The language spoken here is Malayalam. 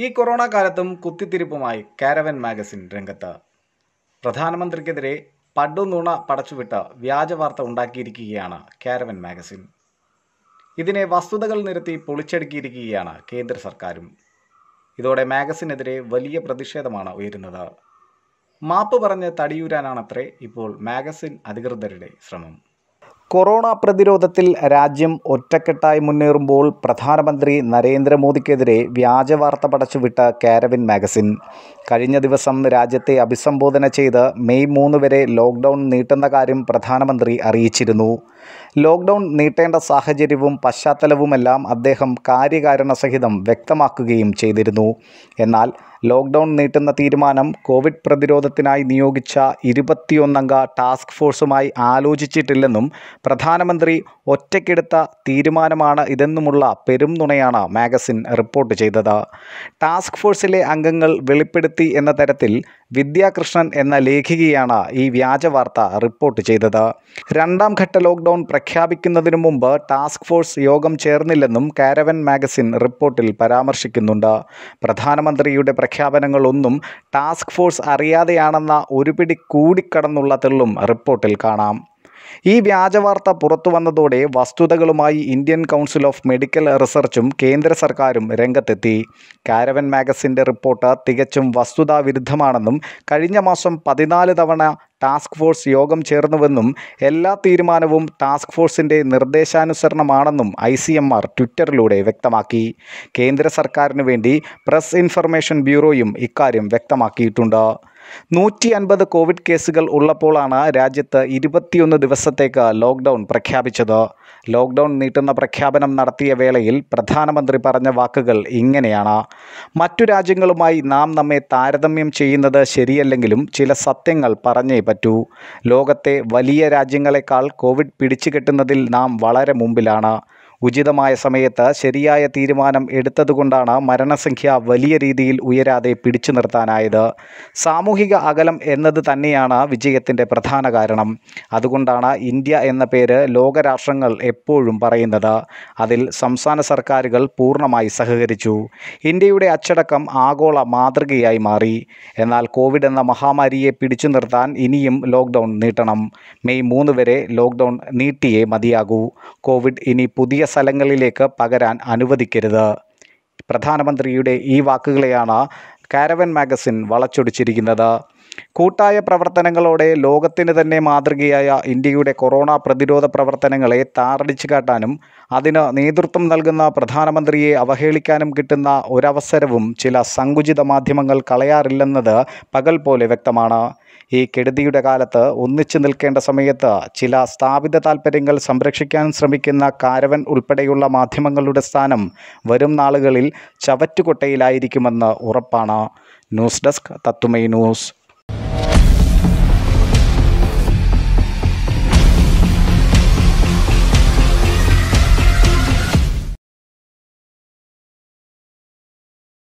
ഈ കൊറോണ കാലത്തും കുത്തിത്തിരിപ്പുമായി കാരവൻ മാഗസിൻ രംഗത്ത് പ്രധാനമന്ത്രിക്കെതിരെ നുണ പടച്ചുവിട്ട് വ്യാജവാർത്ത ഉണ്ടാക്കിയിരിക്കുകയാണ് കാരവൻ മാഗസിൻ ഇതിനെ വസ്തുതകൾ നിരത്തി പൊളിച്ചടുക്കിയിരിക്കുകയാണ് കേന്ദ്ര സർക്കാരും ഇതോടെ മാഗസിനെതിരെ വലിയ പ്രതിഷേധമാണ് ഉയരുന്നത് മാപ്പ് പറഞ്ഞ് തടിയൂരാനാണത്രേ ഇപ്പോൾ മാഗസിൻ അധികൃതരുടെ ശ്രമം കൊറോണ പ്രതിരോധത്തിൽ രാജ്യം ഒറ്റക്കെട്ടായി മുന്നേറുമ്പോൾ പ്രധാനമന്ത്രി നരേന്ദ്രമോദിക്കെതിരെ വ്യാജ വാർത്ത പടച്ചുവിട്ട കാരവിൻ മാഗസിൻ കഴിഞ്ഞ ദിവസം രാജ്യത്തെ അഭിസംബോധന ചെയ്ത് മെയ് മൂന്ന് വരെ ലോക്ക്ഡൗൺ നീട്ടുന്ന കാര്യം പ്രധാനമന്ത്രി അറിയിച്ചിരുന്നു ലോക്ക്ഡൗൺ നീട്ടേണ്ട സാഹചര്യവും പശ്ചാത്തലവുമെല്ലാം അദ്ദേഹം കാര്യകാരണസഹിതം വ്യക്തമാക്കുകയും ചെയ്തിരുന്നു എന്നാൽ ലോക്ക്ഡൗൺ നീട്ടുന്ന തീരുമാനം കോവിഡ് പ്രതിരോധത്തിനായി നിയോഗിച്ച ഇരുപത്തിയൊന്നംഗ ടാസ്ക് ഫോഴ്സുമായി ആലോചിച്ചിട്ടില്ലെന്നും പ്രധാനമന്ത്രി ഒറ്റയ്ക്കെടുത്ത തീരുമാനമാണ് ഇതെന്നുമുള്ള പെരും നുണയാണ് മാഗസിൻ റിപ്പോർട്ട് ചെയ്തത് ടാസ്ക് ഫോഴ്സിലെ അംഗങ്ങൾ വെളിപ്പെടുത്തി എന്ന തരത്തിൽ വിദ്യാകൃഷ്ണൻ എന്ന ലേഖികയാണ് ഈ വ്യാജവാർത്ത റിപ്പോർട്ട് ചെയ്തത് രണ്ടാം ഘട്ട ലോക്ക്ഡൗൺ പ്രഖ്യാപിക്കുന്നതിനു മുമ്പ് ടാസ്ക് ഫോഴ്സ് യോഗം ചേർന്നില്ലെന്നും കാരവൻ മാഗസിൻ റിപ്പോർട്ടിൽ പരാമർശിക്കുന്നുണ്ട് പ്രധാനമന്ത്രിയുടെ പ്രഖ്യാപനങ്ങളൊന്നും ടാസ്ക് ഫോഴ്സ് അറിയാതെയാണെന്ന ഒരുപിടി കൂടിക്കടന്നുള്ള തെള്ളും റിപ്പോർട്ടിൽ കാണാം ഈ വ്യാജവാർത്ത പുറത്തു വന്നതോടെ വസ്തുതകളുമായി ഇന്ത്യൻ കൗൺസിൽ ഓഫ് മെഡിക്കൽ റിസർച്ചും കേന്ദ്ര സർക്കാരും രംഗത്തെത്തി കാരവൻ മാഗസിൻ്റെ റിപ്പോർട്ട് തികച്ചും വസ്തുതാവിരുദ്ധമാണെന്നും കഴിഞ്ഞ മാസം പതിനാല് തവണ ടാസ്ക് ഫോഴ്സ് യോഗം ചേർന്നുവെന്നും എല്ലാ തീരുമാനവും ടാസ്ക് ഫോഴ്സിൻ്റെ നിർദ്ദേശാനുസരണമാണെന്നും ഐ സി എം ആർ ട്വിറ്ററിലൂടെ വ്യക്തമാക്കി കേന്ദ്ര സർക്കാരിനു വേണ്ടി പ്രസ് ഇൻഫർമേഷൻ ബ്യൂറോയും ഇക്കാര്യം വ്യക്തമാക്കിയിട്ടുണ്ട് നൂറ്റി അൻപത് കോവിഡ് കേസുകൾ ഉള്ളപ്പോഴാണ് രാജ്യത്ത് ഇരുപത്തിയൊന്ന് ദിവസത്തേക്ക് ലോക്ക്ഡൗൺ പ്രഖ്യാപിച്ചത് ലോക്ക്ഡൗൺ നീട്ടുന്ന പ്രഖ്യാപനം നടത്തിയ വേളയിൽ പ്രധാനമന്ത്രി പറഞ്ഞ വാക്കുകൾ ഇങ്ങനെയാണ് മറ്റു രാജ്യങ്ങളുമായി നാം നമ്മെ താരതമ്യം ചെയ്യുന്നത് ശരിയല്ലെങ്കിലും ചില സത്യങ്ങൾ പറഞ്ഞേ പറ്റൂ ലോകത്തെ വലിയ രാജ്യങ്ങളെക്കാൾ കോവിഡ് പിടിച്ചുകെട്ടുന്നതിൽ നാം വളരെ മുമ്പിലാണ് ഉചിതമായ സമയത്ത് ശരിയായ തീരുമാനം എടുത്തതുകൊണ്ടാണ് മരണസംഖ്യ വലിയ രീതിയിൽ ഉയരാതെ പിടിച്ചു നിർത്താനായത് സാമൂഹിക അകലം എന്നത് തന്നെയാണ് വിജയത്തിൻ്റെ പ്രധാന കാരണം അതുകൊണ്ടാണ് ഇന്ത്യ എന്ന പേര് ലോകരാഷ്ട്രങ്ങൾ എപ്പോഴും പറയുന്നത് അതിൽ സംസ്ഥാന സർക്കാരുകൾ പൂർണ്ണമായി സഹകരിച്ചു ഇന്ത്യയുടെ അച്ചടക്കം ആഗോള മാതൃകയായി മാറി എന്നാൽ കോവിഡ് എന്ന മഹാമാരിയെ പിടിച്ചു നിർത്താൻ ഇനിയും ലോക്ക്ഡൗൺ നീട്ടണം മെയ് മൂന്ന് വരെ ലോക്ക്ഡൗൺ നീട്ടിയേ മതിയാകൂ കോവിഡ് ഇനി പുതിയ സ്ഥലങ്ങളിലേക്ക് പകരാൻ അനുവദിക്കരുത് പ്രധാനമന്ത്രിയുടെ ഈ വാക്കുകളെയാണ് കാരവൻ മാഗസിൻ വളച്ചൊടിച്ചിരിക്കുന്നത് കൂട്ടായ പ്രവർത്തനങ്ങളോടെ ലോകത്തിന് തന്നെ മാതൃകയായ ഇന്ത്യയുടെ കൊറോണ പ്രതിരോധ പ്രവർത്തനങ്ങളെ താറടിച്ചു കാട്ടാനും അതിന് നേതൃത്വം നൽകുന്ന പ്രധാനമന്ത്രിയെ അവഹേളിക്കാനും കിട്ടുന്ന ഒരവസരവും ചില സങ്കുചിത മാധ്യമങ്ങൾ കളയാറില്ലെന്നത് പകൽ പോലെ വ്യക്തമാണ് ഈ കെടുതിയുടെ കാലത്ത് ഒന്നിച്ചു നിൽക്കേണ്ട സമയത്ത് ചില സ്ഥാപിത താൽപ്പര്യങ്ങൾ സംരക്ഷിക്കാൻ ശ്രമിക്കുന്ന കാരവൻ ഉൾപ്പെടെയുള്ള മാധ്യമങ്ങളുടെ സ്ഥാനം വരും നാളുകളിൽ ചവറ്റുകൊട്ടയിലായിരിക്കുമെന്ന് ഉറപ്പാണ് ന്യൂസ് ഡെസ്ക് തത്തുമൈ ന്യൂസ്